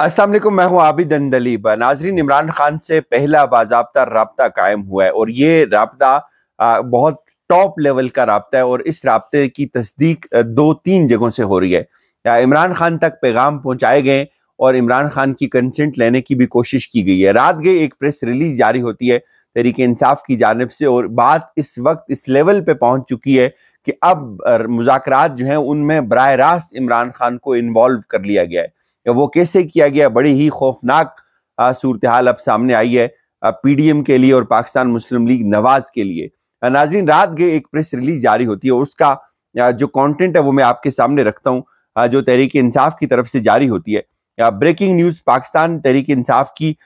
असलम मैं हूँ आबिद अंदली नाजरीन इमरान खान से पहला बाबा रबता कायम हुआ है और ये रबता बहुत टॉप लेवल का रबता है और इस रबते की तस्दीक दो तीन जगहों से हो रही है इमरान खान तक पैगाम पहुंचाए गए और इमरान खान की कंसेंट लेने की भी कोशिश की गई है रात गई एक प्रेस रिलीज जारी होती है तरीक इंसाफ की जानब से और बात इस वक्त इस लेवल पे पहुंच चुकी है कि अब मुजाकर जो हैं उनमें बर रास्त इमरान खान को इन्वॉल्व कर लिया गया है वो कैसे किया गया बड़ी ही खौफनाक सूरत हाल अब सामने आई है पीडीएम के लिए और पाकिस्तान मुस्लिम लीग नवाज के लिए नाजरीन रात गए एक प्रेस रिलीज जारी होती है उसका जो कंटेंट है वो मैं आपके सामने रखता हूँ जो तहरीक इंसाफ की तरफ से जारी होती है ब्रेकिंग न्यूज पाकिस्तान तहरीक इंसाफ की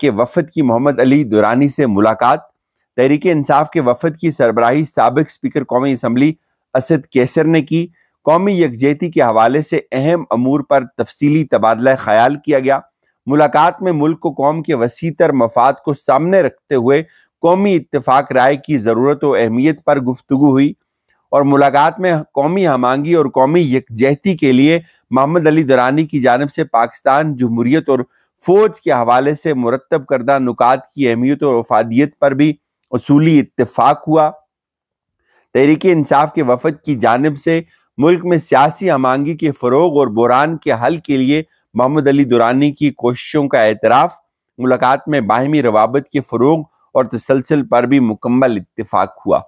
के वफद की मोहम्मद अली दुरानी से मुलाकात तहरीक इंसाफ के वफद की सरबराही सबक स्पीकर कौमी असम्बली असद कैसर ने की कौमी यकजहती के हवाले से अहम अमूर पर तफसी तबादला ख्याल किया गया मुलाकात में मुल्क को कौम के वसीतर मफाद को सामने रखते हुए कौमी इतफाक राय की ज़रूरत व अहमियत पर गुफ्तु हुई और मुलाकात में कौमी हमांगी और कौमी यकजहती के लिए मोहम्मद अली दुरानी की जानब से पाकिस्तान जमहूरीत और फौज के हवाले से मुरतब करदा नुकात की अहमियत और वफादियत पर भी असूली इतफाक हुआ तहरीक इंसाफ के वफद की जानब से मुल्क में सियासी अमांगी के फरोग और बुरान के हल के लिए मोहम्मद अली दुरानी की कोशिशों का एतराफ़ मुलाकात में बाहमी रवाबत के फरोग और तसलसल पर भी मुकम्मल इतफाक हुआ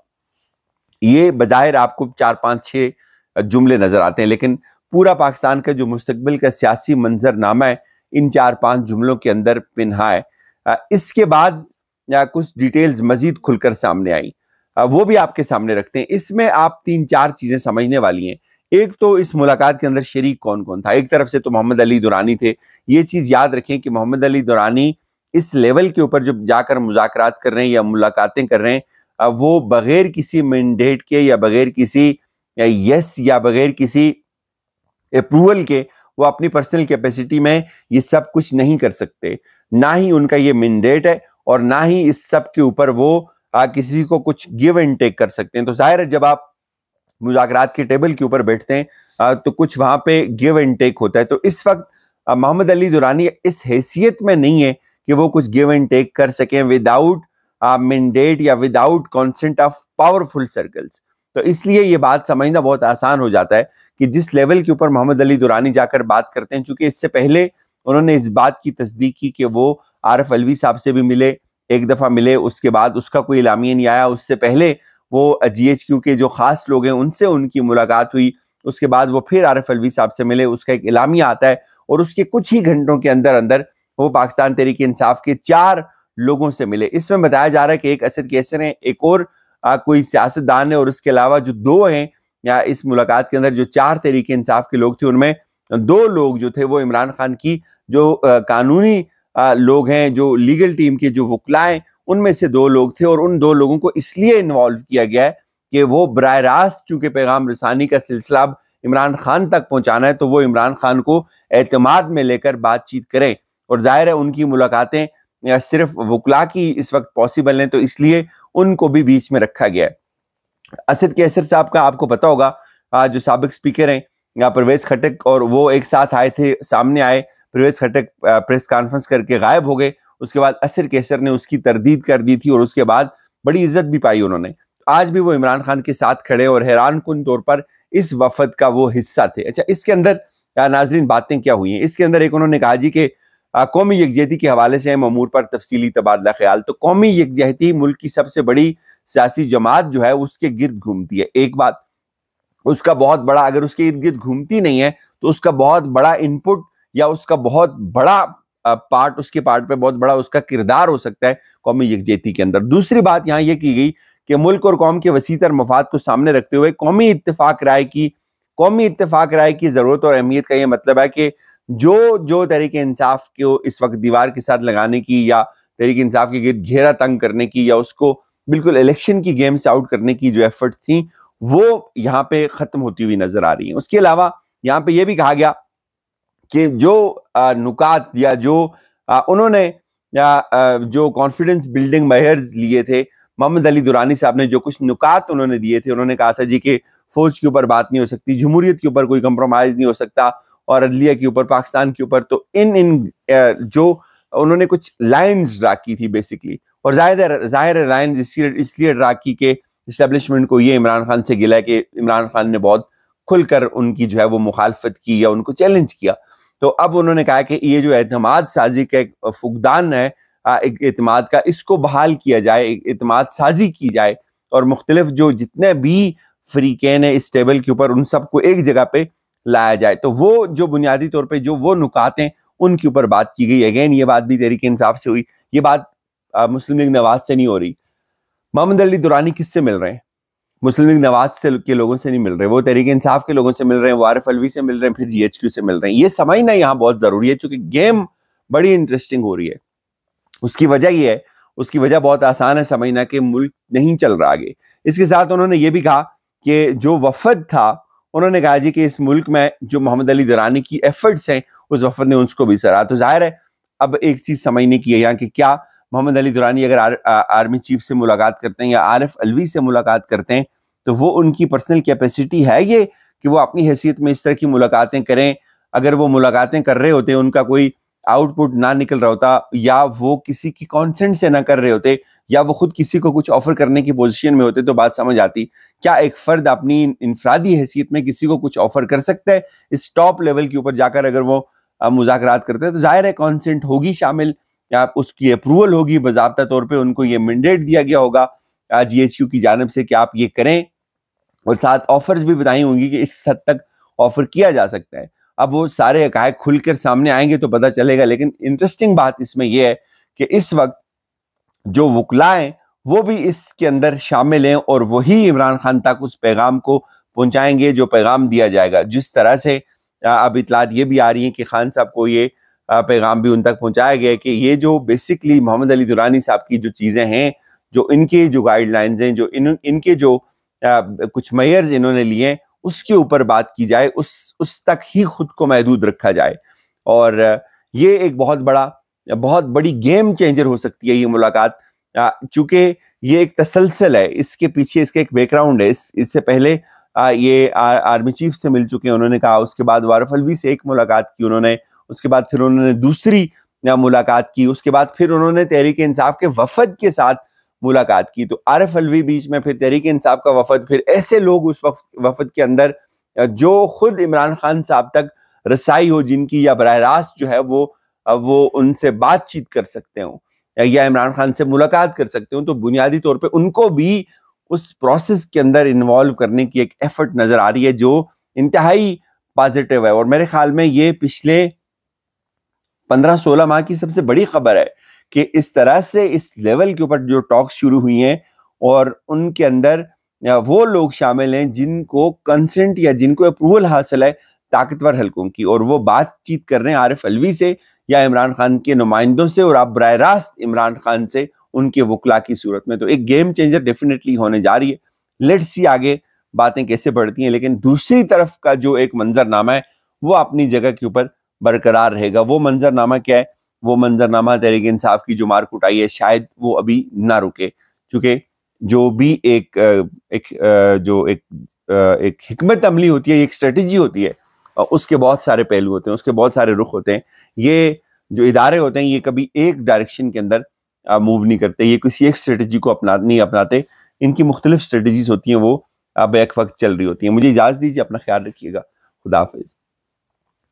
ये बज़ाहिर आपको चार पाँच छः जुमले नज़र आते हैं लेकिन पूरा पाकिस्तान का जो मुस्तबिल का सियासी मंजरनामा है इन चार पाँच जुमलों के अंदर पिन्हा है इसके बाद कुछ डिटेल्स मज़ीद खुलकर सामने आई वो भी आपके सामने रखते हैं इसमें आप तीन चार चीजें समझने वाली हैं एक तो इस मुलाकात के अंदर शरीक कौन कौन था एक तरफ से तो मोहम्मद अली दुरानी थे ये चीज़ याद रखें कि मोहम्मद अली दुरानी इस लेवल के ऊपर जो जाकर मुजाकरात कर रहे हैं या मुलाकातें कर रहे हैं वो बगैर किसी मैंडेट के या बगैर किसी यस या बगैर किसी अप्रूवल के वो अपनी पर्सनल कैपेसिटी में ये सब कुछ नहीं कर सकते ना ही उनका ये मैंडेट है और ना ही इस सब के ऊपर वो आ, किसी को कुछ गिव एंड टेक कर सकते हैं तो जाहिर है जब आप मुजाकरात के टेबल के ऊपर बैठते हैं आ, तो कुछ वहां पे गिव एंड टेक होता है तो इस वक्त मोहम्मद अली दुरानी इस हैसियत में नहीं है कि वो कुछ गिव एंड टेक कर सकें विदाउट मैंडेट या without consent of powerful circles तो इसलिए ये बात समझना बहुत आसान हो जाता है कि जिस लेवल के ऊपर मोहम्मद अली दुरानी जाकर बात करते हैं चूंकि इससे पहले उन्होंने इस बात की तस्दीक की कि वो आरफ अलवी साहब से भी मिले एक दफ़ा मिले उसके बाद उसका कोई इलामिया नहीं आया उससे पहले वो जी के जो ख़ास लोग हैं उनसे उनकी मुलाकात हुई उसके बाद वो फिर आरिफ अलवी साहब से मिले उसका एक इलामिया आता है और उसके कुछ ही घंटों के अंदर अंदर वो पाकिस्तान तरीके इंसाफ के चार लोगों से मिले इसमें बताया जा रहा है कि एक असद कैसर है एक और आ, कोई सियासतदान है और उसके अलावा जो दो हैं या इस मुलाकात के अंदर जो चार तरीके इंसाफ के लोग थे उनमें दो लोग जो थे वो इमरान खान की जो आ, कानूनी लोग हैं जो लीगल टीम के जो वकलाएं उनमें से दो लोग थे और उन दो लोगों को इसलिए इन्वॉल्व किया गया है कि वो बर रास्त चूंकि पैगाम रसानी का सिलसिला अब इमरान खान तक पहुंचाना है तो वो इमरान खान को एतमाद में लेकर बातचीत करें और जाहिर है उनकी मुलाकातें सिर्फ वकला की इस वक्त पॉसिबल हैं तो इसलिए उनको भी बीच में रखा गया है असद कैसर साहब का आपको पता होगा जो सबक स्पीकर हैं या परवेज खटक और वो एक साथ आए थे सामने आए परवेज खटक प्रेस कॉन्फ्रेंस करके गायब हो गए उसके बाद असर केसर ने उसकी तरदीद कर दी थी और उसके बाद बड़ी इज्जत भी पाई उन्होंने आज भी वो इमरान खान के साथ खड़े और हैरान कन तौर पर इस वफद का वो हिस्सा थे अच्छा इसके अंदर नाजरीन बातें क्या हुई हैं इसके अंदर एक उन्होंने कहा जी के कौमी यकजहती के हवाले से हम अमूर पर तफसीली तबादला ख्याल तो कौमी यकजहती मुल्क की सबसे बड़ी सियासी जमात जो है उसके गिर्द घूमती है एक बात उसका बहुत बड़ा अगर उसके इर्द गिर्द घूमती नहीं है तो उसका बहुत बड़ा इनपुट या उसका बहुत बड़ा पार्ट उसके पार्ट पे बहुत बड़ा उसका किरदार हो सकता है कौमी यकजहती के अंदर दूसरी बात यहाँ यह की गई कि मुल्क और कौम के वसीतर मफाद को सामने रखते हुए कौमी इतफाक राय की कौमी इतफाक राय की ज़रूरत और अहमियत का यह मतलब है कि जो जो तरीके इंसाफ को इस वक्त दीवार के साथ लगाने की या तरीके इंसाफ के गिर घेरा तंग करने की या उसको बिल्कुल इलेक्शन की गेम से आउट करने की जो एफर्ट थी वो यहाँ पे ख़त्म होती हुई नज़र आ रही है उसके अलावा यहाँ पे यह भी कहा गया कि जो नुकात या जो उन्होंने जो कॉन्फिडेंस बिल्डिंग मेयर्स लिए थे मोहम्मद अली दुरानी साहब ने जो कुछ नुकात उन्होंने दिए थे उन्होंने कहा था जी कि फौज के ऊपर बात नहीं हो सकती जमहूरियत के ऊपर कोई कंप्रोमाइज नहीं हो सकता और अदलिया के ऊपर पाकिस्तान के ऊपर तो इन इन जो उन्होंने कुछ लाइन्स ड्रा की थी बेसिकली और जाहिर जाहिर इसलिए इसलिए ड्रा की कि इस्टेब्लिशमेंट को ये इमरान खान से गिला कि इमरान खान ने बहुत खुलकर उनकी जो है वो मुखालफत की या उनको चैलेंज किया तो अब उन्होंने कहा कि ये जो एतमाद साजी का एक फुकदान है एक एतमाद का इसको बहाल किया जाए एक अतमाद साजी की जाए और मुख्तलिफ जो जितने भी फ्रीकैन है इस टेबल के ऊपर उन सबको एक जगह पे लाया जाए तो वो जो बुनियादी तौर पे जो वो नुकात हैं उनके ऊपर बात की गई अगेन ये बात भी तहरीक इंसाफ से हुई ये बात आ, मुस्लिम लीग नवाज से नहीं हो रही मोहम्मद अली दुरानी किससे मिल रहे हैं मुस्लिम लीग नवाज से के लोगों से नहीं मिल रहे वो तरीके इंसाफ के लोगों से मिल रहे हैं वारफ अलवी से मिल रहे हैं फिर जीएचक्यू से मिल रहे हैं ये समझना यहाँ बहुत जरूरी है चूंकि गेम बड़ी इंटरेस्टिंग हो रही है उसकी वजह ये है उसकी वजह बहुत आसान है समझना कि मुल्क नहीं चल रहा आगे इसके साथ उन्होंने ये भी कहा कि जो वफद था उन्होंने कहा जी कि इस मुल्क में जो मोहम्मद अली दरानी की एफर्ट्स हैं उस वफद ने उसको भी सराहा तो जाहिर है अब एक चीज समझने की है यहाँ कि क्या मोहम्मद अली दुरानी अगर आर, आ, आर्मी चीफ से मुलाकात करते हैं या आर एफ़ अलवी से मुलाकात करते हैं तो वो उनकी पर्सनल कैपेसिटी है ये कि वो अपनी हैसियत में इस तरह की मुलाकातें करें अगर वो मुलाकातें कर रहे होते उनका कोई आउटपुट ना निकल रहा होता या वो किसी की कॉन्सेंट से ना कर रहे होते या वो खुद किसी को कुछ ऑफर करने की पोजीशन में होते तो बात समझ आती क्या एक फर्द अपनी इनफरादी हैसियत में किसी को कुछ ऑफर कर सकता है इस टॉप लेवल के ऊपर जाकर अगर वो मुजाकर करते हैं तो जाहिर है कॉन्सेंट होगी शामिल या उसकी अप्रूवल होगी बाबा तौर पर उनको ये मैंडेट दिया गया होगा जी एच क्यू की जानब से कि आप ये करें और साथ ऑफर्स भी बताई होंगी कि इस हद तक ऑफर किया जा सकता है अब वो सारे हकायक खुल कर सामने आएंगे तो पता चलेगा लेकिन इंटरेस्टिंग बात इसमें यह है कि इस वक्त जो वकला हैं वो भी इसके अंदर शामिल हैं और वही इमरान खान तक उस पैगाम को पहुंचाएंगे जो पैगाम दिया जाएगा जिस तरह से अब इतलात ये भी आ रही है कि खान साहब को ये पैगाम भी उन तक पहुंचाया गया कि ये जो बेसिकली मोहम्मद अली दुरानी साहब की जो चीज़ें हैं जो इनके जो गाइडलाइंस हैं जो इन इनके जो आ, कुछ मेयर्स इन्होंने लिए उसके ऊपर बात की जाए उस उस तक ही खुद को महदूद रखा जाए और ये एक बहुत बड़ा बहुत बड़ी गेम चेंजर हो सकती है ये मुलाकात चूंकि ये एक तसलसल है इसके पीछे इसके एक बैकग्राउंड है इस, इससे पहले आ, ये आ, आर्मी चीफ से मिल चुके हैं उन्होंने कहा उसके बाद वारफ अलवी से एक मुलाकात की उन्होंने उसके बाद फिर उन्होंने दूसरी मुलाकात की उसके बाद फिर उन्होंने तहरीक इंसाफ के वफद के साथ मुलाकात की तो आर एफ अलवी बीच में फिर तहरीक इंसाफ का वफद फिर ऐसे लोग उस वफ, वफद के अंदर जो खुद इमरान खान साहब तक रसाई हो जिनकी या बरह रास्त जो है वो वो उनसे बातचीत कर सकते हो या इमरान खान से मुलाकात कर सकते हो तो बुनियादी तौर पे उनको भी उस प्रोसेस के अंदर इन्वॉल्व करने की एक एफर्ट नज़र आ रही है जो इंतहाई पॉजिटिव है और मेरे ख्याल में ये पिछले पंद्रह सोलह माह की सबसे बड़ी खबर है कि इस तरह से इस लेवल के ऊपर जो टॉक्स शुरू हुई हैं और उनके अंदर वो लोग शामिल हैं जिनको कंसेंट या जिनको अप्रूवल हासिल है ताकतवर हलकों की और वो बातचीत कर रहे हैं आरिफ अलवी से या इमरान खान के नुमाइंदों से और आप बर रास्त इमरान खान से उनके वकला की सूरत में तो एक गेम चेंजर डेफिनेटली होने जा रही है लेट्स सी आगे बातें कैसे बढ़ती हैं लेकिन दूसरी तरफ का जो एक मंजरनामा है वो अपनी जगह के ऊपर बरकरार रहेगा वो मंजरनामा क्या है वो मंजरनामा तहरीक इंसाफ की जो मार कुटाई है शायद वो अभी ना रुके चूंकि जो भी एक एक जो एक एक हमत अमली होती है एक स्ट्रेटजी होती है उसके बहुत सारे पहलू होते हैं उसके बहुत सारे रुख होते हैं ये जो इदारे होते हैं ये कभी एक डायरेक्शन के अंदर मूव नहीं करते ये किसी एक स्ट्रेटजी को अपना नहीं अपनाते इनकी मुख्तलिफ स्ट्रेटजीज होती हैं वो अब एक वक्त चल रही होती हैं मुझे इजाज़त दीजिए अपना ख्याल रखिएगा खुदाफिज़